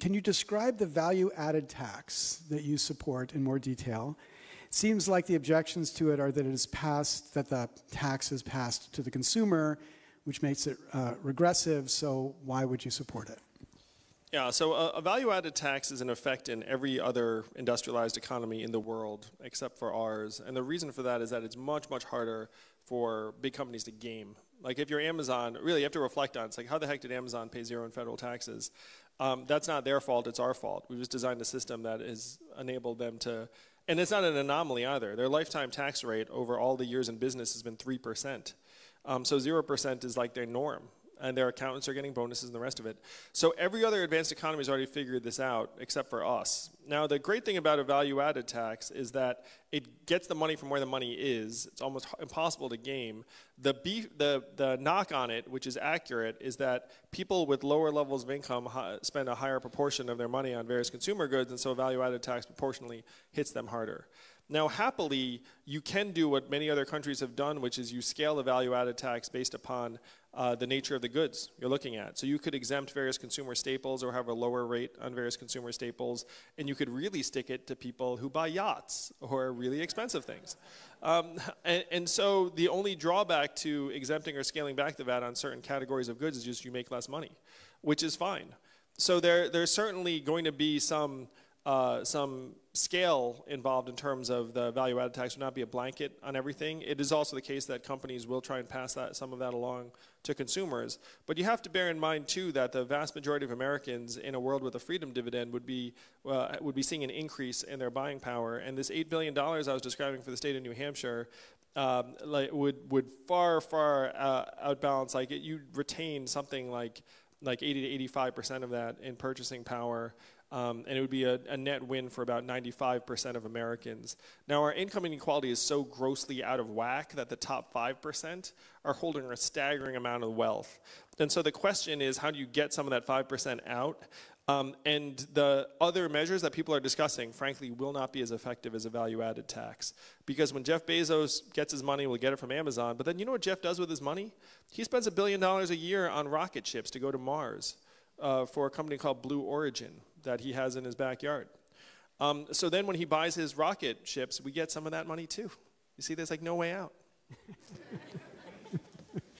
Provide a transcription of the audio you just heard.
Can you describe the value added tax that you support in more detail? It seems like the objections to it are that it is passed, that the tax is passed to the consumer, which makes it uh, regressive, so why would you support it? Yeah, so uh, a, a value added tax is in effect in every other industrialized economy in the world except for ours. And the reason for that is that it's much, much harder for big companies to game. Like if you're Amazon, really you have to reflect on it. it's like how the heck did Amazon pay zero in federal taxes? Um, that's not their fault, it's our fault. We've just designed a system that has enabled them to, and it's not an anomaly either. Their lifetime tax rate over all the years in business has been 3%. Um, so 0% is like their norm and their accountants are getting bonuses and the rest of it. So every other advanced economy has already figured this out, except for us. Now, the great thing about a value-added tax is that it gets the money from where the money is. It's almost impossible to game. The, beef, the, the knock on it, which is accurate, is that people with lower levels of income spend a higher proportion of their money on various consumer goods, and so value-added tax proportionally hits them harder. Now, happily, you can do what many other countries have done, which is you scale a value added tax based upon uh, the nature of the goods you're looking at. So you could exempt various consumer staples or have a lower rate on various consumer staples, and you could really stick it to people who buy yachts or really expensive things. Um, and, and, so the only drawback to exempting or scaling back the VAT on certain categories of goods is just you make less money, which is fine. So there, there's certainly going to be some, uh, some scale involved in terms of the value added tax would not be a blanket on everything. It is also the case that companies will try and pass that some of that along to consumers. But you have to bear in mind too that the vast majority of Americans in a world with a freedom dividend would be uh, would be seeing an increase in their buying power. And this eight billion dollars I was describing for the state of New Hampshire um, like would would far far uh, outbalance like it, you retain something like like 80 to 85% of that in purchasing power. Um, and it would be a, a, net win for about 95% of Americans. Now, our income inequality is so grossly out of whack that the top 5% are holding a staggering amount of wealth. And so the question is how do you get some of that 5% out? Um, and the other measures that people are discussing, frankly, will not be as effective as a value added tax. Because when Jeff Bezos gets his money, we'll get it from Amazon. But then you know what Jeff does with his money? He spends a billion dollars a year on rocket ships to go to Mars uh, for a company called Blue Origin that he has in his backyard. Um, so then when he buys his rocket ships, we get some of that money too. You see, there's like no way out.